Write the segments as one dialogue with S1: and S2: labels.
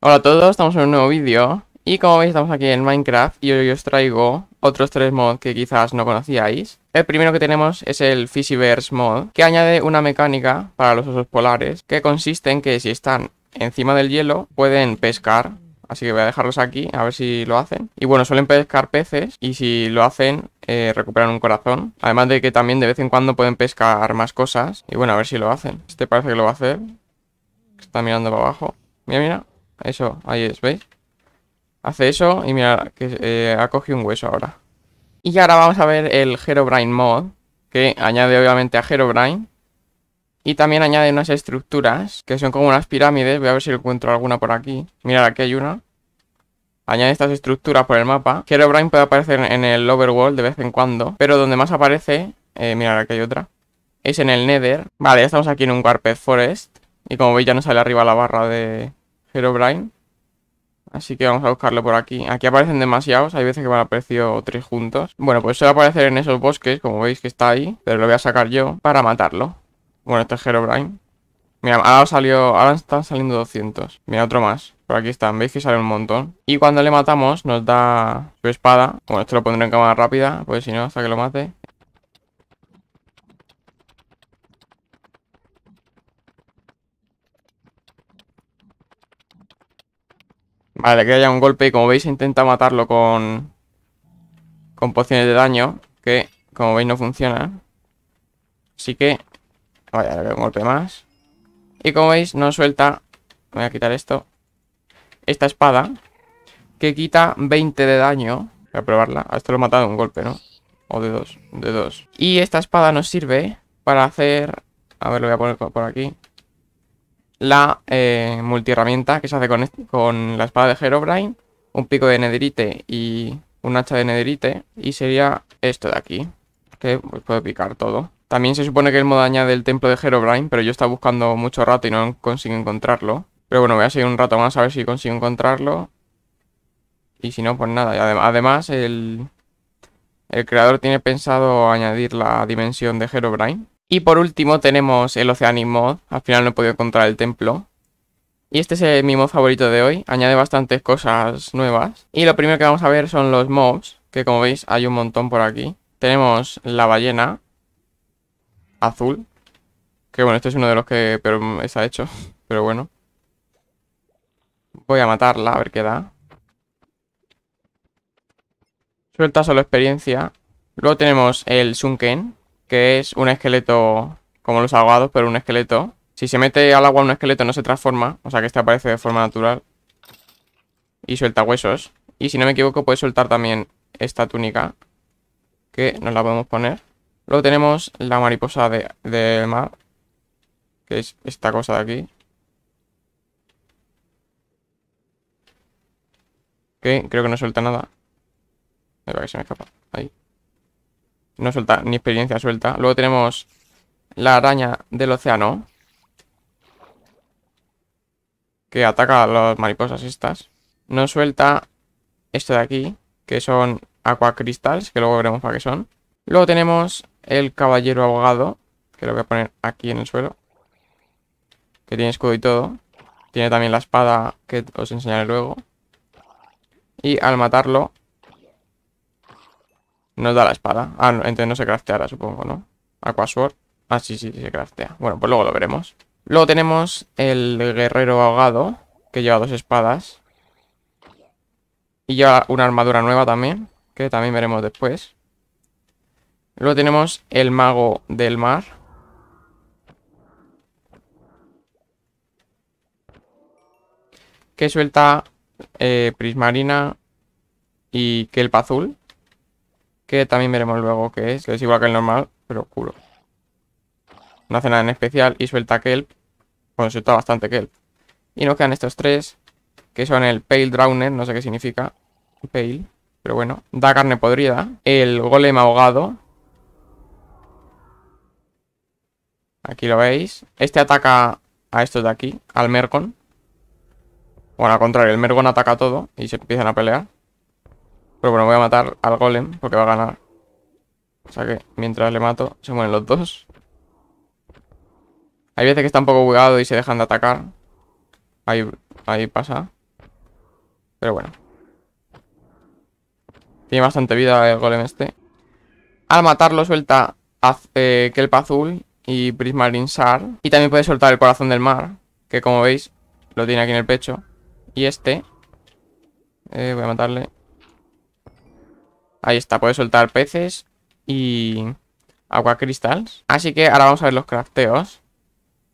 S1: Hola a todos, estamos en un nuevo vídeo y como veis estamos aquí en Minecraft y hoy os traigo otros tres mods que quizás no conocíais. El primero que tenemos es el Fishiverse mod, que añade una mecánica para los osos polares que consiste en que si están encima del hielo pueden pescar Así que voy a dejarlos aquí, a ver si lo hacen. Y bueno, suelen pescar peces y si lo hacen, eh, recuperan un corazón. Además de que también de vez en cuando pueden pescar más cosas. Y bueno, a ver si lo hacen. Este parece que lo va a hacer. Está mirando para abajo. Mira, mira. Eso, ahí es, ¿veis? Hace eso y mira que eh, ha cogido un hueso ahora. Y ahora vamos a ver el Herobrine mod, que añade obviamente a Herobrine. Y también añade unas estructuras, que son como unas pirámides. Voy a ver si encuentro alguna por aquí. Mirad, aquí hay una. Añade estas estructuras por el mapa. Herobrine puede aparecer en el Overworld de vez en cuando. Pero donde más aparece... Eh, mirad, aquí hay otra. Es en el Nether. Vale, ya estamos aquí en un Warped Forest. Y como veis ya nos sale arriba la barra de, Herobrine. Así que vamos a buscarlo por aquí. Aquí aparecen demasiados, hay veces que van a aparecer tres juntos. Bueno, pues va a aparecer en esos bosques, como veis que está ahí. Pero lo voy a sacar yo para matarlo. Bueno, este es brain Mira, ahora salió, ahora están saliendo 200. Mira, otro más. Por aquí están, veis que sale un montón. Y cuando le matamos nos da su espada. Bueno, esto lo pondré en cámara rápida, pues si no, hasta que lo mate. Vale, que haya un golpe y como veis intenta matarlo con... Con pociones de daño, que como veis no funciona. Así que... Vaya, a un golpe más. Y como veis no suelta... Voy a quitar esto. Esta espada, que quita 20 de daño. Voy a probarla. A esto lo he matado un golpe, ¿no? O de dos, de dos. Y esta espada nos sirve para hacer... A ver, lo voy a poner por aquí la eh, multiherramienta que se hace este, con, la espada de Herobrine, un pico de nederite y un hacha de nederite. Y sería esto de aquí, que pues, puedo picar todo. También se supone que el modo añade el templo de Herobrine, pero yo estaba buscando mucho rato y no consigo encontrarlo. Pero bueno, voy a seguir un rato más a ver si consigo encontrarlo. Y si no, pues nada. además, el, el creador tiene pensado añadir la dimensión de Herobrine y por último tenemos el Oceanic Mod. Al final no he podido encontrar el templo. Y este es eh, mi mod favorito de hoy. Añade bastantes cosas nuevas. Y lo primero que vamos a ver son los mobs. Que como veis hay un montón por aquí. Tenemos la ballena. Azul. Que bueno, este es uno de los que se ha hecho. Pero bueno. Voy a matarla, a ver qué da. Suelta solo experiencia. Luego tenemos el Sunken, que es un esqueleto como los ahogados, pero un esqueleto. Si se mete al agua un esqueleto no se transforma, o sea que este aparece de forma natural. Y suelta huesos. Y si no me equivoco puede soltar también esta túnica, que nos la podemos poner. Luego tenemos la mariposa de, mar, que es esta cosa de aquí. Que creo que no suelta nada. A que se me escapa. Ahí. No suelta ni experiencia suelta. Luego tenemos la araña del océano. Que ataca a las mariposas estas. No suelta esto de aquí, que son aquacristals, que luego veremos para qué son. Luego tenemos el caballero abogado, que lo voy a poner aquí en el suelo. Que tiene escudo y todo. Tiene también la espada que os enseñaré luego. Y al matarlo nos da la espada. Ah, no, entonces no se crafteará, supongo, ¿no? Aquasword. Ah, sí, sí, se craftea. Bueno, pues luego lo veremos. Luego tenemos el guerrero ahogado, que lleva dos espadas. Y lleva una armadura nueva también, que también veremos después. Luego tenemos el mago del mar. Que suelta eh, prismarina y kelp azul. Que también veremos luego qué es, que es igual que el normal, pero oscuro. No hace nada en especial y suelta kelp. Bueno, suelta bastante kelp. Y nos quedan estos tres, que son el Pale Drowner, no sé qué significa. Pale, pero bueno. Da carne podrida. El Golem ahogado. Aquí lo veis. Este ataca a estos de aquí, al Mercon. Bueno, al contrario, el Mergon ataca a todo y se empiezan a pelear. Pero bueno, voy a matar al golem porque va a ganar. O sea que mientras le mato, se mueren los dos. Hay veces que está un poco bugado y se dejan de atacar. Ahí, pasa. Pero bueno. Tiene bastante vida el golem este. Al matarlo suelta eh, Azul y Prismarin Sar. Y también puede soltar el corazón del mar. Que como veis, lo tiene aquí en el pecho. Y este. Eh, voy a matarle. Ahí está, puede soltar peces y agua cristals. Así que ahora vamos a ver los crafteos.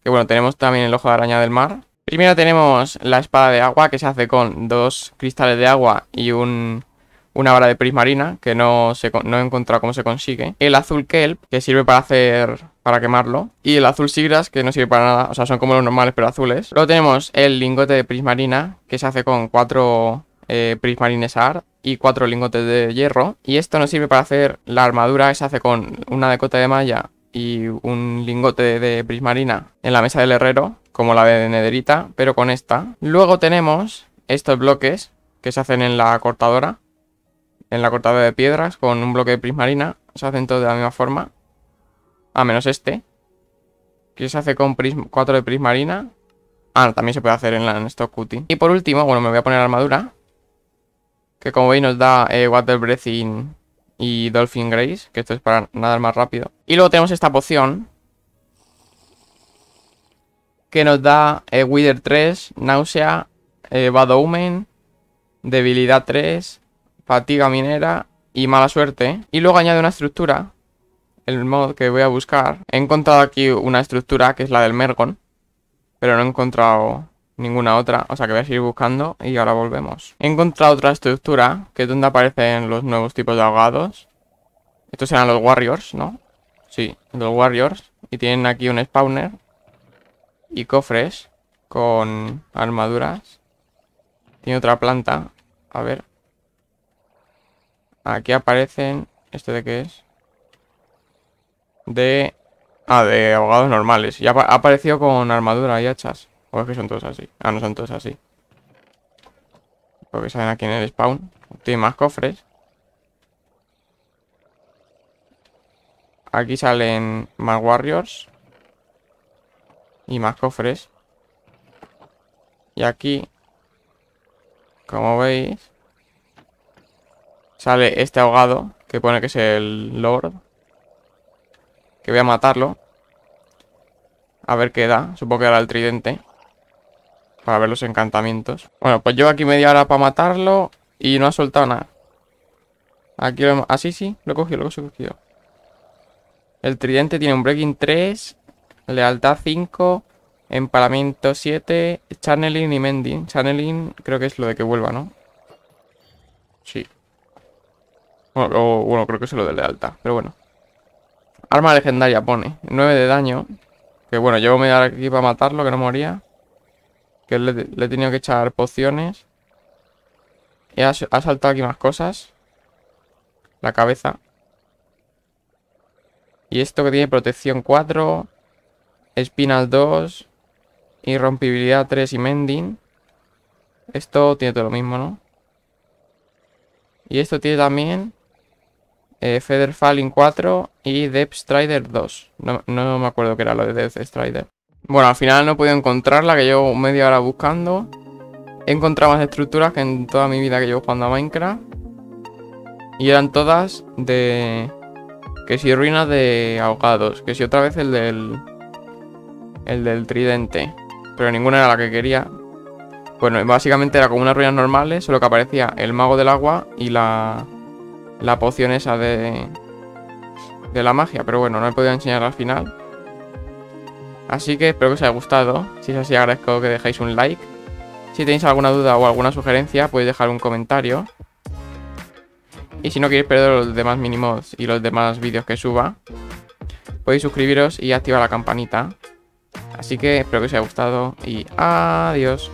S1: Que bueno, tenemos también el ojo de araña del mar. Primero tenemos la espada de agua que se hace con dos cristales de agua y un, una vara de prismarina que no, se, no he encontrado cómo se consigue. El azul kelp que sirve para hacer para quemarlo. Y el azul sigras que no sirve para nada, o sea son como los normales pero azules. Luego tenemos el lingote de prismarina que se hace con cuatro eh, prismarines art y cuatro lingotes de hierro. Y esto nos sirve para hacer la armadura se hace con una cota de malla y un lingote de prismarina en la mesa del herrero, como la de nederita, pero con esta. Luego tenemos estos bloques que se hacen en la cortadora, en la cortadora de piedras, con un bloque de prismarina. Se hacen todos de la misma forma, a menos este, que se hace con cuatro de prismarina. Ah, también se puede hacer en, la, stock Y por último, bueno, me voy a poner armadura. Que como veis nos da eh, Water Breathing y Dolphin Grace, que esto es para nadar más rápido. Y luego tenemos esta poción. Que nos da eh, Wither 3, Náusea, eh, Bad Omen, Debilidad 3, Fatiga Minera y Mala Suerte. Y luego añade una estructura, el mod que voy a buscar. He encontrado aquí una estructura que es la del Mergon, pero no he encontrado ninguna otra, o sea que voy a seguir buscando y ahora volvemos. He encontrado otra estructura, que es donde aparecen los nuevos tipos de ahogados. Estos eran los Warriors, ¿no? Sí, los Warriors. Y tienen aquí un spawner y cofres con armaduras. Tiene otra planta. A ver. Aquí aparecen... ¿Este de qué es? De... Ah, de abogados normales. Ya ha aparecido con armadura y hachas. O es que son todos así. Ah, no son todos así. Porque salen aquí en el spawn. Tiene más cofres. Aquí salen más warriors. Y más cofres. Y aquí, como veis, sale este ahogado, que pone que es el Lord. Que voy a matarlo. A ver qué da. Supongo que era el tridente. Para ver los encantamientos. Bueno, pues llevo aquí media hora para matarlo. Y no ha soltado nada. Aquí lo... Así ah, sí. Lo he cogido, lo he cogido. El tridente tiene un breaking 3. Lealtad 5. Empalamiento 7. Channeling y mending. Channeling creo que es lo de que vuelva, ¿no? Sí. Bueno, bueno creo que es lo de lealtad. Pero bueno. Arma legendaria pone. 9 de daño. Que bueno, llevo media hora aquí para matarlo, que no moría. Que le, he tenido que echar pociones. Y ha, saltado aquí más cosas. La cabeza. Y esto que tiene protección 4. spinal 2. Irrompibilidad 3 y mending. Esto tiene todo lo mismo, ¿no? Y esto tiene también eh, Feather Falling 4 y Depth Strider 2. No, no, me acuerdo qué era lo de Depth Strider. Bueno, al final no he podido encontrarla, que llevo media hora buscando. He encontrado más estructuras que en toda mi vida que llevo jugando a Minecraft. Y eran todas de... Que si ruinas de ahogados, que si otra vez el del... El del tridente. Pero ninguna era la que quería. Bueno, básicamente era como unas ruinas normales, solo que aparecía el mago del agua y la... La poción esa de... De la magia, pero bueno, no he podido enseñar al final. Así que espero que os haya gustado. Si es así, agradezco que dejéis un like. Si tenéis alguna duda o alguna sugerencia, podéis dejar un comentario. Y si no queréis perder los demás minimods y los demás vídeos que suba, podéis suscribiros y activar la campanita. Así que espero que os haya gustado y adiós.